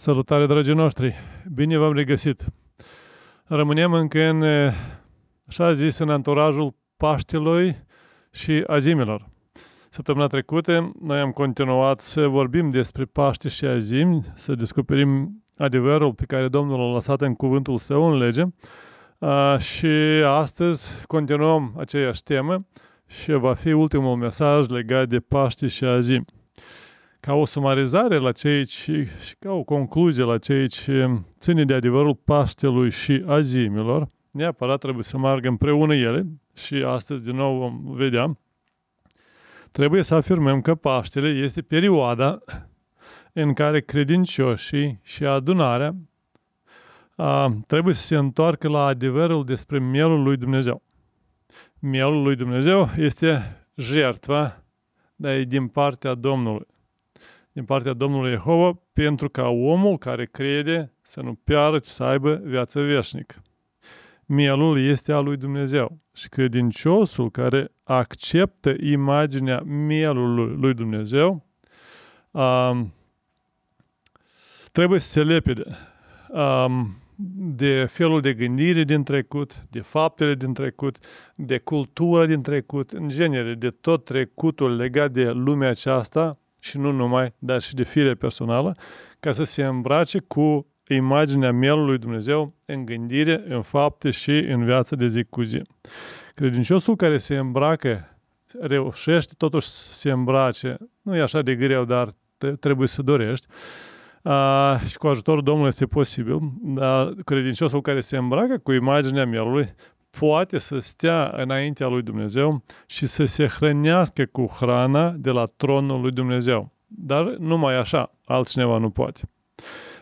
Salutare, dragii noștri! Bine v-am regăsit! Rămânem încă în, așa zis, în anturajul Paștelui și Azimilor. Săptămâna trecută noi am continuat să vorbim despre Paște și Azimi, să descoperim adevărul pe care Domnul l-a lăsat în cuvântul său în lege și astăzi continuăm aceeași temă și va fi ultimul mesaj legat de Paște și Azimi ca o sumarizare la ceea ce, și ca o concluzie la ceea ce ține de adevărul Paștelui și azimilor, neapărat trebuie să meargă împreună ele și astăzi din nou vom vedea, trebuie să afirmăm că Paștele este perioada în care credincioșii și adunarea a, trebuie să se întoarcă la adevărul despre mielul lui Dumnezeu. Mielul lui Dumnezeu este jertva, dar e din partea Domnului din partea Domnului Jehova pentru ca omul care crede să nu piară, ci să aibă viață veșnică. Mielul este al lui Dumnezeu și credinciosul care acceptă imaginea mielului lui Dumnezeu um, trebuie să se lepide um, de felul de gândire din trecut, de faptele din trecut, de cultura din trecut, în genere, de tot trecutul legat de lumea aceasta, și nu numai, dar și de fire personală, ca să se îmbrace cu imaginea mielului Dumnezeu în gândire, în fapte și în viața de zi cu zi. Credinciosul care se îmbracă reușește totuși să se îmbrace. Nu e așa de greu, dar trebuie să dorești. A, și cu ajutorul Domnului este posibil, dar credinciosul care se îmbracă cu imaginea mielului poate să stea înaintea lui Dumnezeu și să se hrănească cu hrana de la tronul lui Dumnezeu. Dar numai așa, altcineva nu poate.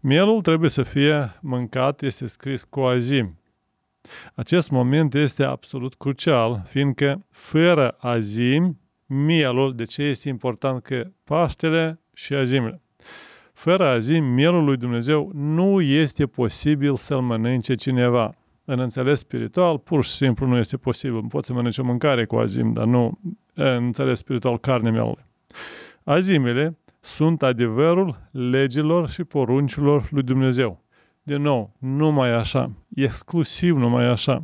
Mielul trebuie să fie mâncat, este scris cu azim. Acest moment este absolut crucial, fiindcă fără azim, mielul, de ce este important că Paștele și azimile. Fără azim, mielul lui Dumnezeu nu este posibil să-l mănânce cineva în înțeles spiritual, pur și simplu nu este posibil. Poți să mănânci o mâncare cu azim, dar nu în înțeles spiritual carne mea. Azimile sunt adevărul legilor și poruncilor lui Dumnezeu. Din nou, numai așa, exclusiv numai așa.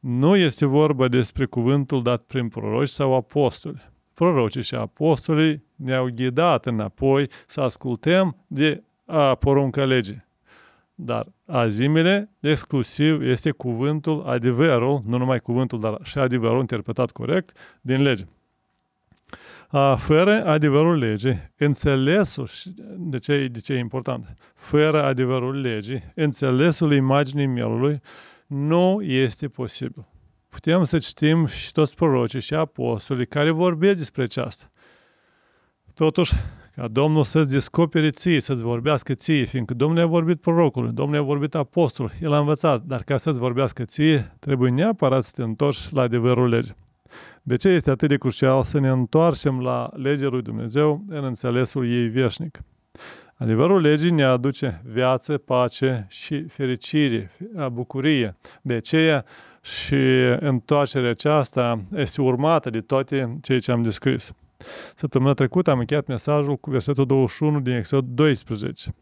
Nu este vorba despre cuvântul dat prin proroci sau apostoli. Prorocii și apostolii ne-au ghidat înapoi să ascultăm de a porunca legii. Dar azimile exclusiv este cuvântul, adevărul, nu numai cuvântul, dar și adevărul interpretat corect din lege. Fără adevărul legii, înțelesul, de ce, de ce e important, fără adevărul legii, înțelesul imaginii mielului nu este posibil. Putem să citim și toți prorocii și apostolii care vorbesc despre aceasta. Totuși, ca Domnul să-ți descopere ție, să-ți vorbească ție, fiindcă Domnul a vorbit prorocului, Domnul a vorbit apostolul, el a învățat, dar ca să-ți vorbească ție, trebuie neapărat să te întorci la adevărul legii. De ce este atât de crucial să ne întoarcem la legea lui Dumnezeu în înțelesul ei veșnic? Adevărul legii ne aduce viață, pace și fericire, bucurie. De aceea și întoarcerea aceasta este urmată de toate ceea ce am descris. Săptămâna trecută am încheiat mesajul cu versetul 21 din Exod 12.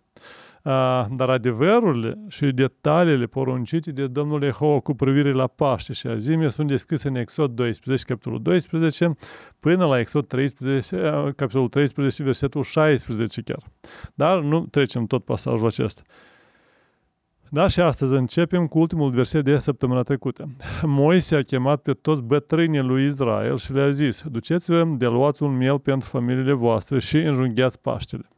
Dar adevărul și detaliile poruncite de Domnul Jehova cu privire la Paște și azime sunt descrise în Exod 12, capitolul 12, până la Exod 13, capitolul 13, versetul 16 chiar. Dar nu trecem tot pasajul acesta. Da? Și astăzi începem cu ultimul verset de săptămâna trecută. Moise a chemat pe toți bătrânii lui Israel și le-a zis, duceți-vă de luați un miel pentru familiile voastre și înjunghiați Paștele.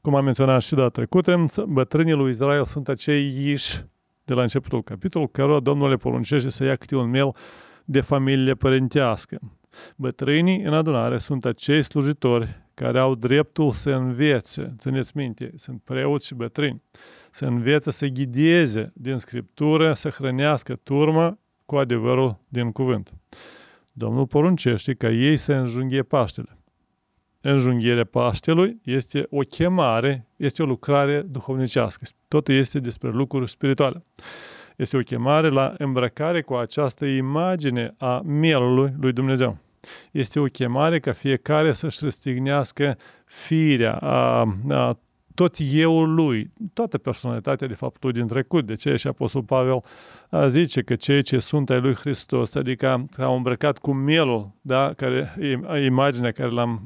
Cum am menționat și data trecută, bătrânii lui Israel sunt acei iși de la începutul capitolului, cărora Domnul le poruncește să ia câte un miel de familie părintească. Bătrânii în adunare sunt acei slujitori care au dreptul să învețe. Țineți minte, sunt preoți și bătrâni să învețe să ghideze din Scriptură, să hrănească turmă cu adevărul din cuvânt. Domnul poruncește ca ei să înjunghe Paștele. Înjunghierea Paștelui este o chemare, este o lucrare duhovnicească. Totul este despre lucruri spirituale. Este o chemare la îmbrăcare cu această imagine a mielului lui Dumnezeu. Este o chemare ca fiecare să-și răstignească firea, a, a tot eu lui, toată personalitatea de fapt lui din trecut. De ce și Apostol Pavel zice că cei ce sunt ai lui Hristos, adică au îmbrăcat cu mielul, da, care imaginea care l-am,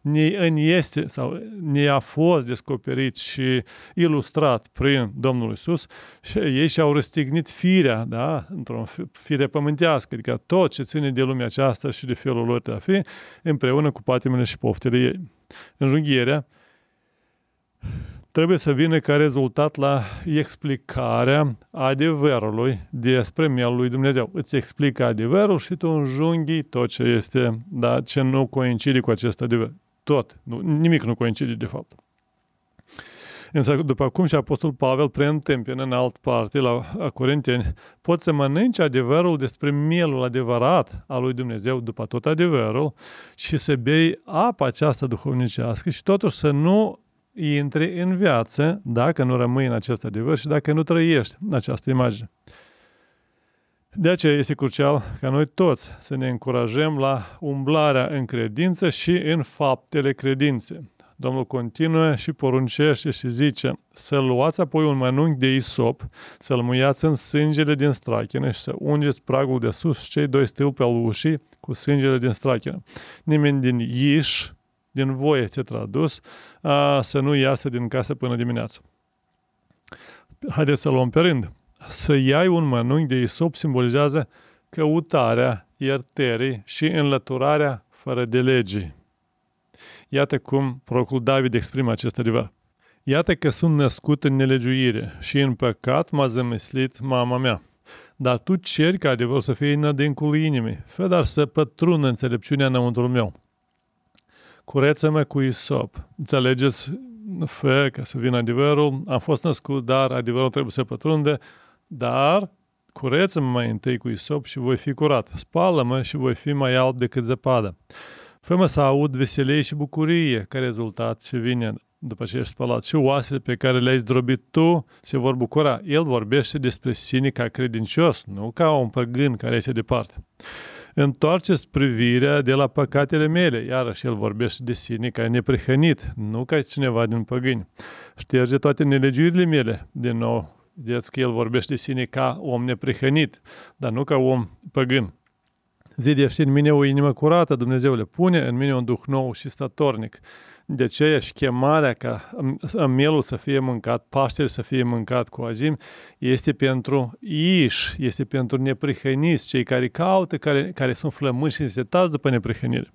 ne în este sau ne a fost descoperit și ilustrat prin Domnul Isus și ei și-au răstignit firea, da, într-o fire pământească, adică tot ce ține de lumea aceasta și de felul lor de a fi, împreună cu patimile și poftele ei. junghierea, trebuie să vină ca rezultat la explicarea adevărului despre mielul lui Dumnezeu. Îți explică adevărul și tu înjunghi tot ce este, da, ce nu coincide cu acest adevăr. Tot, nu, nimic nu coincide de fapt. Însă, după cum și Apostol Pavel preîntâmpină în alt parte la Corinteni, pot să mănânci adevărul despre mielul adevărat al lui Dumnezeu, după tot adevărul, și să bei apa aceasta duhovnicească și totuși să nu intri în viață dacă nu rămâi în acest adevăr și dacă nu trăiești în această imagine. De aceea este crucial ca noi toți să ne încurajăm la umblarea în credință și în faptele credinței. Domnul continuă și poruncește și zice să luați apoi un mănunchi de isop, să-l muiați în sângele din strachină și să ungeți pragul de sus și cei doi stâlpi al ușii cu sângele din strachină. Nimeni din Iș, din voi este tradus, să nu iasă din casă până dimineață. Haideți să luăm pe rând. Să iai un mănânc de isop simbolizează căutarea iertării și înlăturarea fără de legii. Iată cum procul David exprimă acest adevăr. Iată că sunt născut în nelegiuire și în păcat m-a zămislit mama mea. Dar tu ceri ca adevărul să fie în adâncul inimii, fă dar să pătrună înțelepciunea înăuntru meu. Curețe-mă cu isop. Înțelegeți? Fă ca să vină adevărul. Am fost născut, dar adevărul trebuie să pătrunde. Dar curețe mă mai întâi cu isop și voi fi curat. Spală-mă și voi fi mai alb decât zăpadă. Fă-mă să aud veselie și bucurie ca rezultat ce vine după ce ești spălat. Și oasele pe care le-ai zdrobit tu se vor bucura. El vorbește despre sine ca credincios, nu ca un păgân care este departe întoarceți privirea de la păcatele mele. Iarăși el vorbește de sine ca neprihănit, nu ca cineva din păgâni. Șterge toate nelegiurile mele. Din nou, vedeți că el vorbește de sine ca om neprihănit, dar nu ca om păgân. Zidește în mine o inimă curată, Dumnezeu le pune în mine un duh nou și statornic. De aceea și chemarea ca mielul să fie mâncat, paștele să fie mâncat cu azim, este pentru iș, este pentru neprihăniți, cei care caută, care, care sunt flămânși și însetați după neprihănire.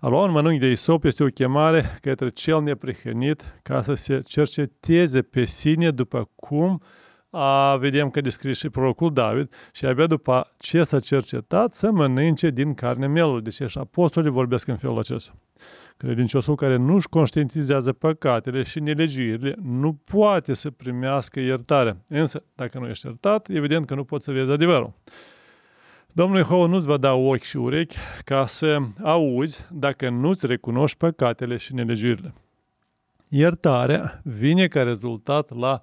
A lua un mănânc de isop este o chemare către cel neprihănit ca să se cerceteze pe sine după cum uh, a, vedem că descrie și prorocul David și abia după ce s-a cercetat să mănânce din carne melul. Deci și apostolii vorbesc în felul acesta. Credinciosul care nu-și conștientizează păcatele și nelegiuirile nu poate să primească iertare. Însă, dacă nu ești iertat, evident că nu poți să vezi adevărul. Domnul Iehova nu-ți va da ochi și urechi ca să auzi dacă nu-ți recunoști păcatele și nelegiuirile. Iertarea vine ca rezultat la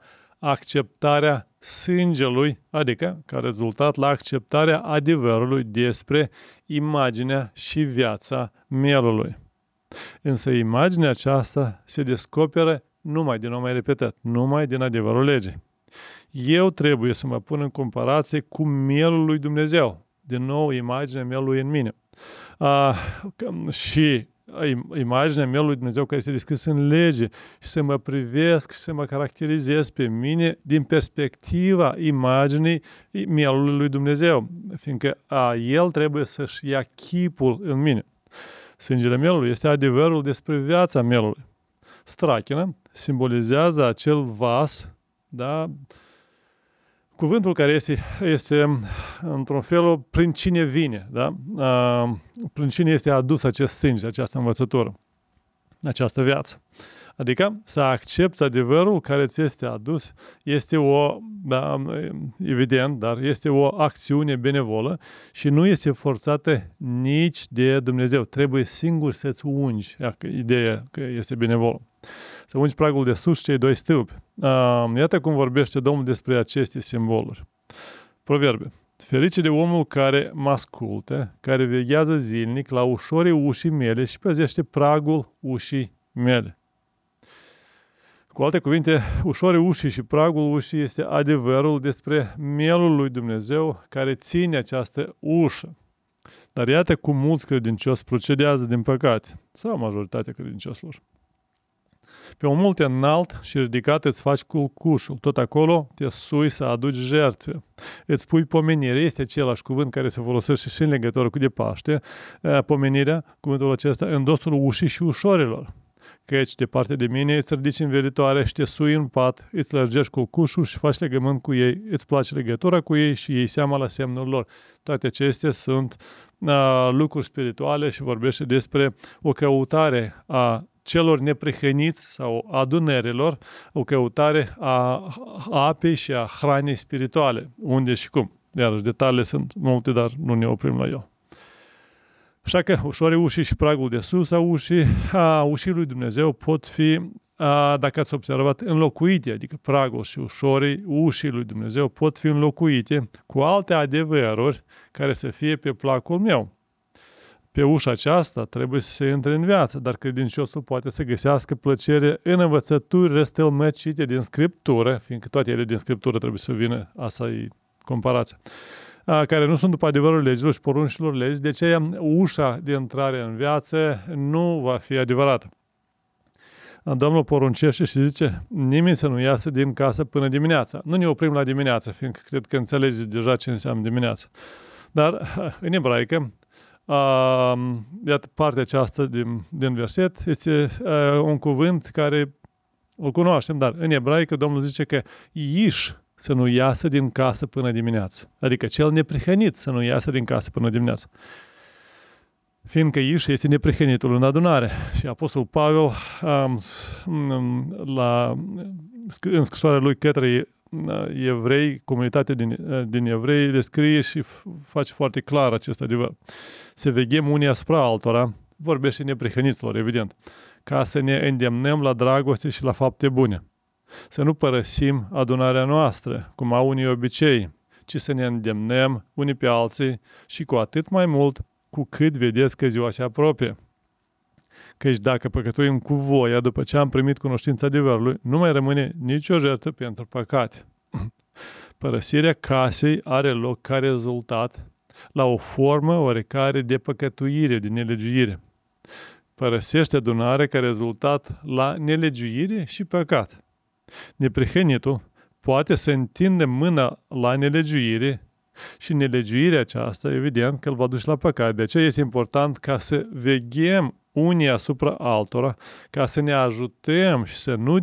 acceptarea sângelui, adică ca rezultat la acceptarea adevărului despre imaginea și viața mielului. Însă imaginea aceasta se descoperă numai din, o mai repetat, numai din adevărul legii. Eu trebuie să mă pun în comparație cu mielul lui Dumnezeu. Din nou, imaginea mielului în mine. A, ah, și imaginea mea lui Dumnezeu care este descris în lege și să mă privesc și să mă caracterizez pe mine din perspectiva imaginii mielului lui Dumnezeu, fiindcă a El trebuie să-și ia chipul în mine. Sângele mielului este adevărul despre viața mielului. Strachina simbolizează acel vas, da, cuvântul care este, este într-un fel, prin cine vine, da? Prin cine este adus acest sânge, această învățătură, această viață. Adică să accepti adevărul care ți este adus este o, da, evident, dar este o acțiune benevolă și nu este forțată nici de Dumnezeu. Trebuie singur să-ți ungi ideea că este benevolă. Să ungi pragul de sus cei doi stâlpi. Iată cum vorbește Domnul despre aceste simboluri. Proverbe. Ferice de omul care mă ascultă, care veghează zilnic la ușorii ușii mele și păzește pragul ușii mele. Cu alte cuvinte, ușorii ușii și pragul ușii este adevărul despre mielul lui Dumnezeu care ține această ușă. Dar iată cum mulți credincioși procedează din păcate, sau majoritatea credincioșilor. Pe un multe înalt și ridicat îți faci culcușul. Tot acolo te sui să aduci jertfe. Îți pui pomenire. Este același cuvânt care se folosește și în legătură cu de Paște. Eh, pomenirea, cuvântul acesta, în dosul ușii și ușorilor căci departe de mine îți ridici veritoare și te sui în pat, îți lărgești cușul și faci legământ cu ei, îți place legătura cu ei și ei seama la semnul lor. Toate acestea sunt a, lucruri spirituale și vorbește despre o căutare a celor neprihăniți sau adunerilor, o căutare a apei și a hranei spirituale, unde și cum. Iarăși, detaliile sunt multe, dar nu ne oprim la eu. Așa că e ușii și pragul de sus a ușii, a ușii lui Dumnezeu pot fi, a, dacă ați observat, înlocuite, adică pragul și ușorii ușii lui Dumnezeu pot fi înlocuite cu alte adevăruri care să fie pe placul meu. Pe ușa aceasta trebuie să se intre în viață, dar credinciosul poate să găsească plăcere în învățături răstălmăcite din Scriptură, fiindcă toate ele din Scriptură trebuie să vină, asta e comparația care nu sunt după adevărul legilor și poruncilor legi, de aceea ușa de intrare în viață nu va fi adevărată. Domnul poruncește și zice, nimeni să nu iasă din casă până dimineața. Nu ne oprim la dimineață, fiindcă cred că înțelegeți deja ce înseamnă dimineața. Dar în ebraică, Uh, iată, partea aceasta din, din verset este uh, un cuvânt care îl cunoaștem, dar în ebraică Domnul zice că iși să nu iasă din casă până dimineață. Adică cel neprihănit să nu iasă din casă până dimineață. Fiindcă Iș este neprihănitul în adunare. Și Apostol Pavel um, la, în scrisoarea lui către uh, evrei, comunitatea din, uh, din evrei, le scrie și face foarte clar acest adevăr. Se veghem unii asupra altora, vorbește neprihăniților, evident, ca să ne îndemnăm la dragoste și la fapte bune. Să nu părăsim adunarea noastră, cum au unii obicei, ci să ne îndemnăm unii pe alții și cu atât mai mult cu cât vedeți că ziua se apropie. Căci dacă păcătuim cu voia după ce am primit cunoștința adevărului, nu mai rămâne nicio jertă pentru păcat. Părăsirea casei are loc ca rezultat la o formă oarecare de păcătuire, de nelegiuire. Părăsește adunarea ca rezultat la nelegiuire și păcat. Neprihănitul poate să întinde mâna la nelegiuire și nelegiuirea aceasta, evident, că îl va duce la păcat. De aceea este important ca să veghem unii asupra altora, ca să ne ajutăm și să nu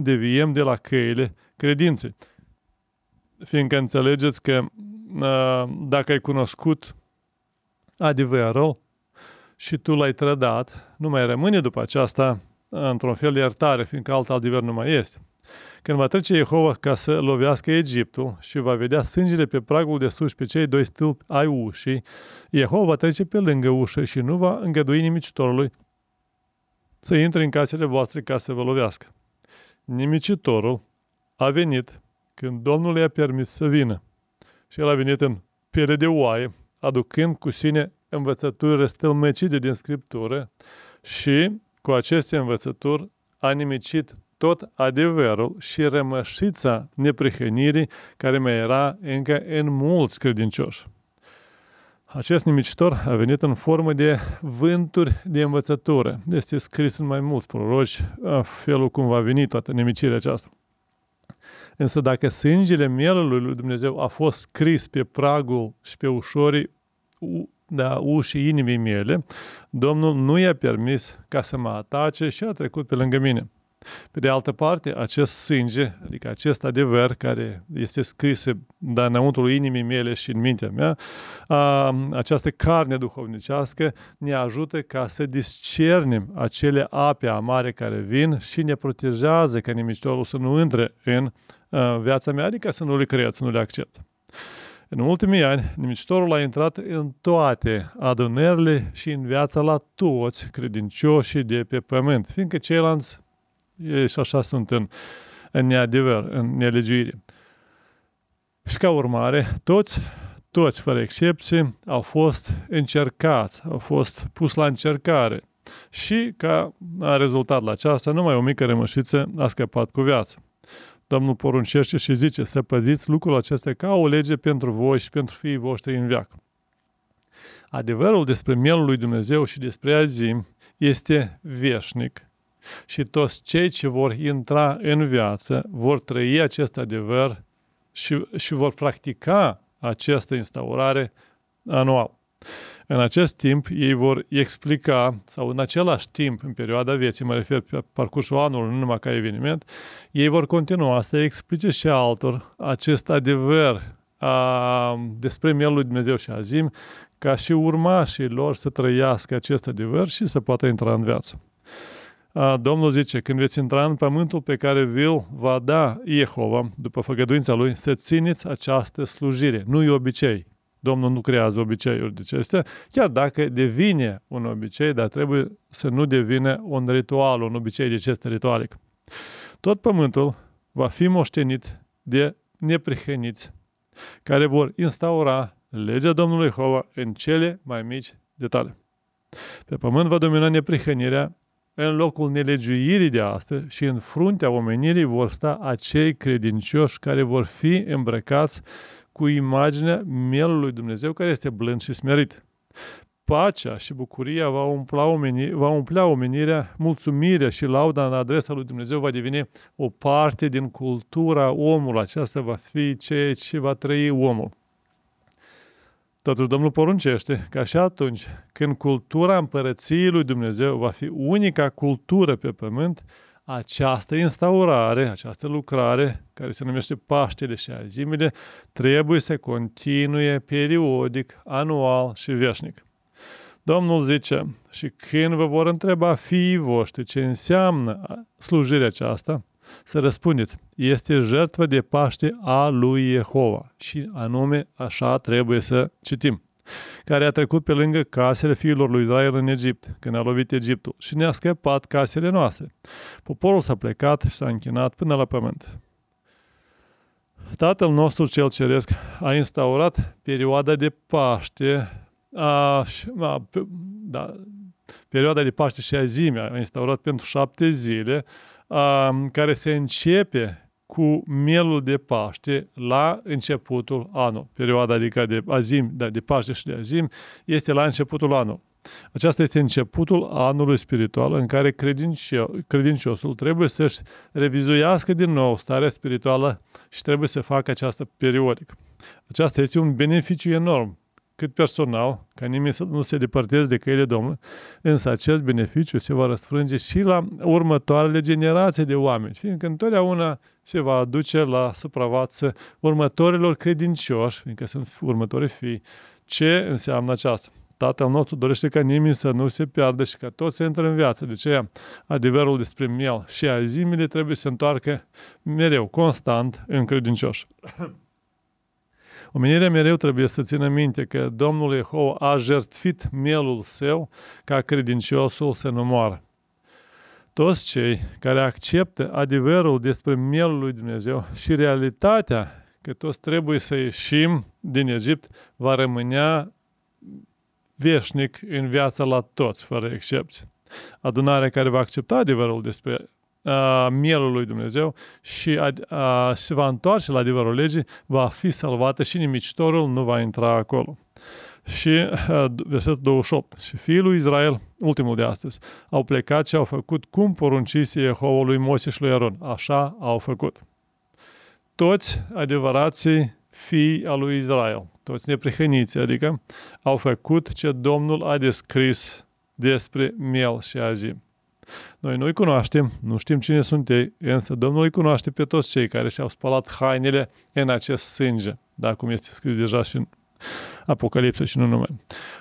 deviem de la căile credinței. Fiindcă înțelegeți că dacă ai cunoscut adevărul și tu l-ai trădat, nu mai rămâne după aceasta într-un fel iertare, fiindcă alt adevăr nu mai este. Când va trece Jehova ca să lovească Egiptul și va vedea sângele pe pragul de sus pe cei doi stâlpi ai ușii, Jehova va trece pe lângă ușă și nu va îngădui nimicitorului să intre în casele voastre ca să vă lovească. Nimicitorul a venit când Domnul i-a permis să vină. Și el a venit în piele de oaie, aducând cu sine învățături răstălmăcite din Scriptură și cu aceste învățături a nimicit tot adevărul și rămășița neprihănirii care mai era încă în mulți credincioși. Acest nimicitor a venit în formă de vânturi de învățătură. Este scris în mai mulți proroci felul cum va veni toată nimicirea aceasta. Însă dacă sângele mielului lui Dumnezeu a fost scris pe pragul și pe ușorii da, ușii inimii miele, Domnul nu i-a permis ca să mă atace și a trecut pe lângă mine. Pe de altă parte, acest sânge, adică acest adevăr care este scris de înăuntrul inimii mele și în mintea mea, a, această carne duhovnicească ne ajută ca să discernim acele ape amare care vin și ne protejează ca nimicitorul să nu intre în a, viața mea, adică să nu le cred, să nu le accept. În ultimii ani, nimicitorul a intrat în toate adunările și în viața la toți credincioșii de pe pământ, fiindcă ceilalți ei și așa sunt în, în neadevăr, în nelegiuire. Și ca urmare, toți, toți fără excepție, au fost încercați, au fost pus la încercare și ca a rezultat la aceasta, numai o mică rămășiță a scăpat cu viață. Domnul poruncește și zice să păziți lucrul acesta ca o lege pentru voi și pentru fiii voștri în viață. Adevărul despre mielul lui Dumnezeu și despre azim este veșnic și toți cei ce vor intra în viață vor trăi acest adevăr și, și vor practica această instaurare anual. În acest timp, ei vor explica, sau în același timp, în perioada vieții, mă refer pe parcursul anului, nu numai ca eveniment, ei vor continua să explice și altor acest adevăr a, despre Mielul lui Dumnezeu și azim, ca și urmașii lor să trăiască acest adevăr și să poată intra în viață. Domnul zice, când veți intra în pământul pe care vi-l va da Iehova, după făgăduința lui, să țineți această slujire. Nu e obicei. Domnul nu creează obiceiuri de deci acestea, chiar dacă devine un obicei, dar trebuie să nu devine un ritual, un obicei de deci acest ritualic. Tot pământul va fi moștenit de neprihăniți, care vor instaura legea Domnului Hova în cele mai mici detalii. Pe pământ va domina neprihănirea în locul nelegiuirii de astăzi și în fruntea omenirii vor sta acei credincioși care vor fi îmbrăcați cu imaginea mielului Dumnezeu care este blând și smerit. Pacea și bucuria va umpla, omeni, va umplea omenirea, mulțumirea și lauda în adresa lui Dumnezeu va deveni o parte din cultura omului. Aceasta va fi ceea ce va trăi omul. Totuși Domnul poruncește ca și atunci când cultura împărăției lui Dumnezeu va fi unica cultură pe pământ, această instaurare, această lucrare, care se numește Paștele și Azimile, trebuie să continue periodic, anual și veșnic. Domnul zice, și când vă vor întreba fiii voștri ce înseamnă slujirea aceasta, să răspundeți, este jertfă de Paște a lui Jehova și anume așa trebuie să citim care a trecut pe lângă casele fiilor lui Israel în Egipt, când a lovit Egiptul, și ne-a scăpat casele noastre. Poporul s-a plecat și s-a închinat până la pământ. Tatăl nostru cel ceresc a instaurat perioada de Paște, a, a, da, perioada de Paște și Azimea, a instaurat pentru șapte zile, care se începe cu mielul de Paște la începutul anului. Perioada adică de azim, da, de Paște și de azim este la începutul anului. Aceasta este începutul anului spiritual în care credinciosul, credinciosul trebuie să-și revizuiască din nou starea spirituală și trebuie să facă această periodică. Aceasta este un beneficiu enorm cât personal, ca nimeni să nu se depărteze de căile Domnului, însă acest beneficiu se va răsfrânge și la următoarele generații de oameni, fiindcă întotdeauna se va aduce la supravață următorilor credincioși, fiindcă sunt următorii fii. Ce înseamnă aceasta? Tatăl nostru dorește ca nimeni să nu se piardă și ca toți să intre în viață. De aceea, adevărul despre miel și azimile trebuie să se întoarcă mereu, constant, în credincioși. Omenirea mereu trebuie să țină minte că Domnul Jehova a jertfit mielul său ca credinciosul să nu moară. Toți cei care acceptă adevărul despre mielul lui Dumnezeu și realitatea că toți trebuie să ieșim din Egipt va rămânea veșnic în viața la toți, fără excepție. Adunarea care va accepta adevărul despre mielul lui Dumnezeu și a, se va întoarce la adevărul legii, va fi salvată și nimicitorul nu va intra acolo. Și versetul 28. Și fiii lui Israel, ultimul de astăzi, au plecat și au făcut cum poruncise Jehova lui Moise și lui Aaron. Așa au făcut. Toți adevărații fii al lui Israel, toți neprihăniții, adică au făcut ce Domnul a descris despre miel și azim. Noi nu-i cunoaștem, nu știm cine sunt ei, însă Domnul îi cunoaște pe toți cei care și-au spălat hainele în acest sânge, da, cum este scris deja și în Apocalipsa și nu numai.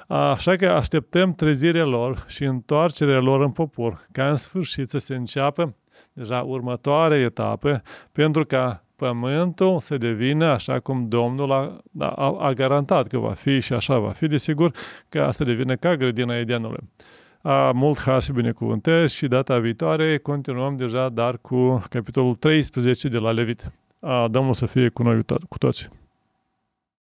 Așa că așteptăm trezirea lor și întoarcerea lor în popor, ca în sfârșit să se înceapă deja următoarea etapă, pentru ca pământul să devină așa cum Domnul a, da, a, a garantat că va fi și așa va fi, desigur, ca să devină ca grădina Edenului mult har și binecuvântări și data viitoare continuăm deja, dar cu capitolul 13 de la Levit. Domnul să fie cu noi cu toți!